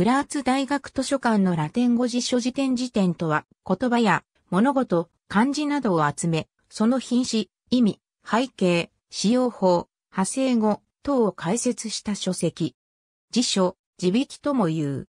グラーツ大学図書館のラテン語辞書辞典辞典とは、言葉や物事、漢字などを集め、その品詞、意味、背景、使用法、派生語等を解説した書籍。辞書、字引とも言う。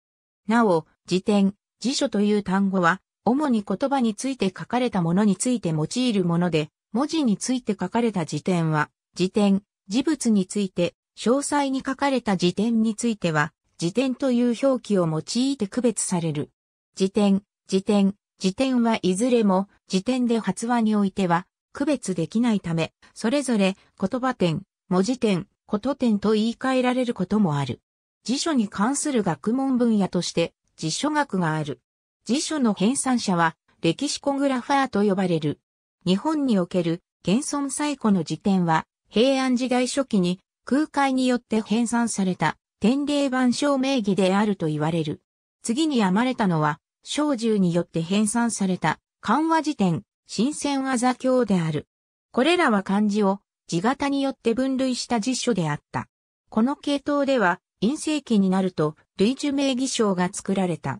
なお、辞典、辞書という単語は、主に言葉について書かれたものについて用いるもので、文字について書かれた辞典は、辞典、事物について、詳細に書かれた辞典については、辞典という表記を用いて区別される。辞典、辞典、辞典はいずれも辞典で発話においては区別できないため、それぞれ言葉点、文字点、こと点と言い換えられることもある。辞書に関する学問分野として辞書学がある。辞書の編纂者は歴史コグラファーと呼ばれる。日本における現存最古の辞典は平安時代初期に空海によって編纂された天霊版証名義であると言われる。次に編まれたのは、小獣によって編纂された、漢和辞典、新鮮和座教である。これらは漢字を、字型によって分類した辞書であった。この系統では、陰性期になると、類樹名義章が作られた。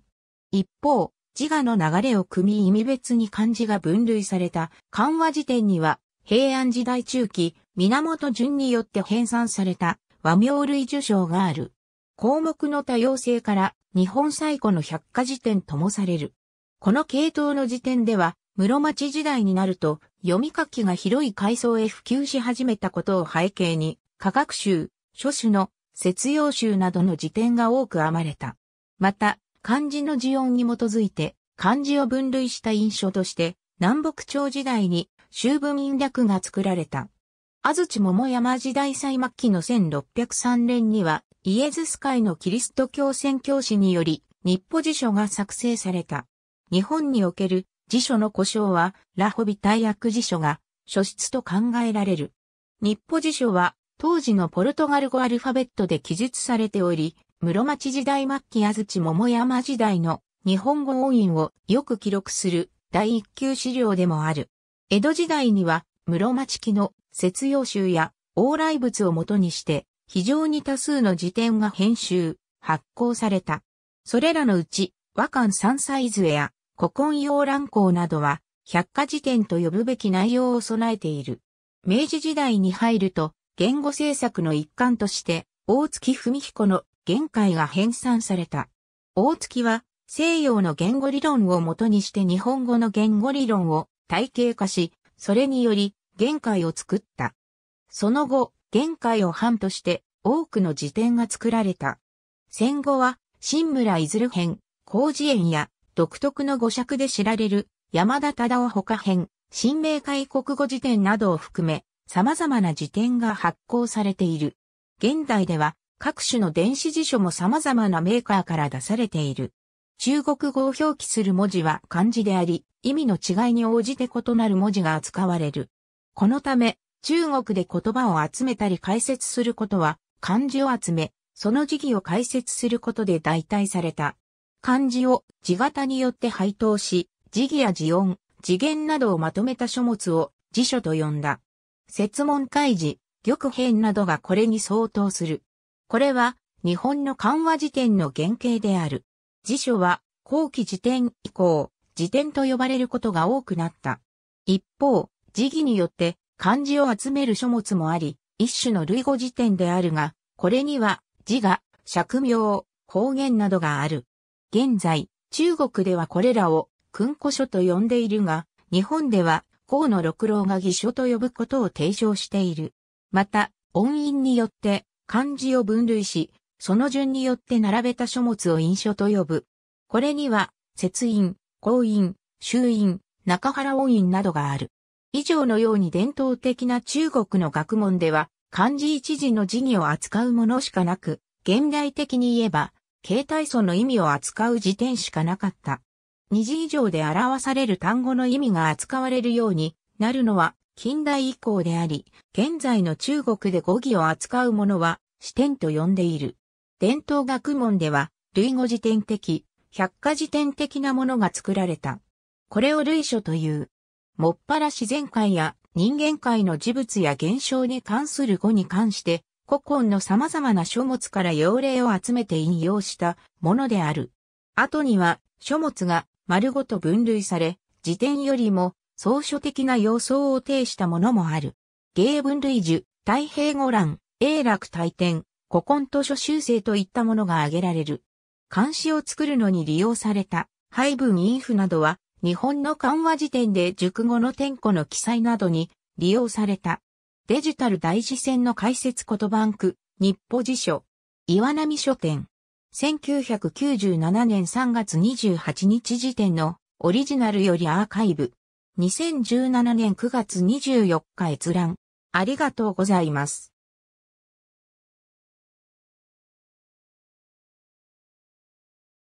一方、自我の流れを組み意味別に漢字が分類された漢和辞典には、平安時代中期、源順によって編纂された和名類受賞がある。項目の多様性から日本最古の百科事典ともされる。この系統の辞典では、室町時代になると読み書きが広い階層へ普及し始めたことを背景に、科学集、書種の説用集などの辞典が多く編まれた。また、漢字の字音に基づいて、漢字を分類した印象として、南北朝時代に、周文民略が作られた。安土桃山時代最末期の1603年には、イエズス会のキリスト教宣教師により、日歩辞書が作成された。日本における辞書の故障は、ラホビ大役辞書が、書出と考えられる。日歩辞書は、当時のポルトガル語アルファベットで記述されており、室町時代末期安土桃山時代の日本語音韻をよく記録する第一級資料でもある。江戸時代には、室町期の節用集や往来物をもとにして、非常に多数の辞典が編集、発行された。それらのうち、和漢三歳図や古今洋乱行などは、百科辞典と呼ぶべき内容を備えている。明治時代に入ると、言語政策の一環として、大月文彦の限解が編纂された。大月は、西洋の言語理論をもとにして日本語の言語理論を体系化し、それにより限界を作った。その後、限界を藩として多くの辞典が作られた。戦後は、新村いずる編、広辞園や独特の語尺で知られる山田忠夫他編、新明海国語辞典などを含め、様々な辞典が発行されている。現代では、各種の電子辞書も様々なメーカーから出されている。中国語を表記する文字は漢字であり、意味の違いに応じて異なる文字が扱われる。このため、中国で言葉を集めたり解説することは、漢字を集め、その時期を解説することで代替された。漢字を字型によって配当し、字義や字音、字源などをまとめた書物を辞書と呼んだ。説問開示、玉編などがこれに相当する。これは日本の漢和辞典の原型である。辞書は後期辞典以降、辞典と呼ばれることが多くなった。一方、字義によって漢字を集める書物もあり、一種の類語辞典であるが、これには字が、釈名、方言などがある。現在、中国ではこれらを訓古書と呼んでいるが、日本では河野六郎が義書と呼ぶことを提唱している。また、音韻によって漢字を分類し、その順によって並べた書物を印書と呼ぶ。これには、節印、公印、衆印、中原音韻などがある。以上のように伝統的な中国の学問では、漢字一字の字義を扱うものしかなく、現代的に言えば、形態素の意味を扱う時点しかなかった。二字以上で表される単語の意味が扱われるようになるのは近代以降であり、現在の中国で語義を扱うものは視点と呼んでいる。伝統学問では、類語辞典的、百科辞典的なものが作られた。これを類書という。もっぱら自然界や人間界の事物や現象に関する語に関して、古今の様々な書物から用例を集めて引用したものである。後には書物が丸ごと分類され、辞典よりも草書的な様相を呈したものもある。芸分類樹、太平語欄、永楽大典、古今図書修正といったものが挙げられる。漢詩を作るのに利用された、配分インフなどは、日本の緩和辞典で熟語の点呼の記載などに利用された。デジタル大事線の解説言葉ンク、日報辞書、岩波書店。1997年3月28日時点のオリジナルよりアーカイブ。2017年9月24日閲覧。ありがとうございます。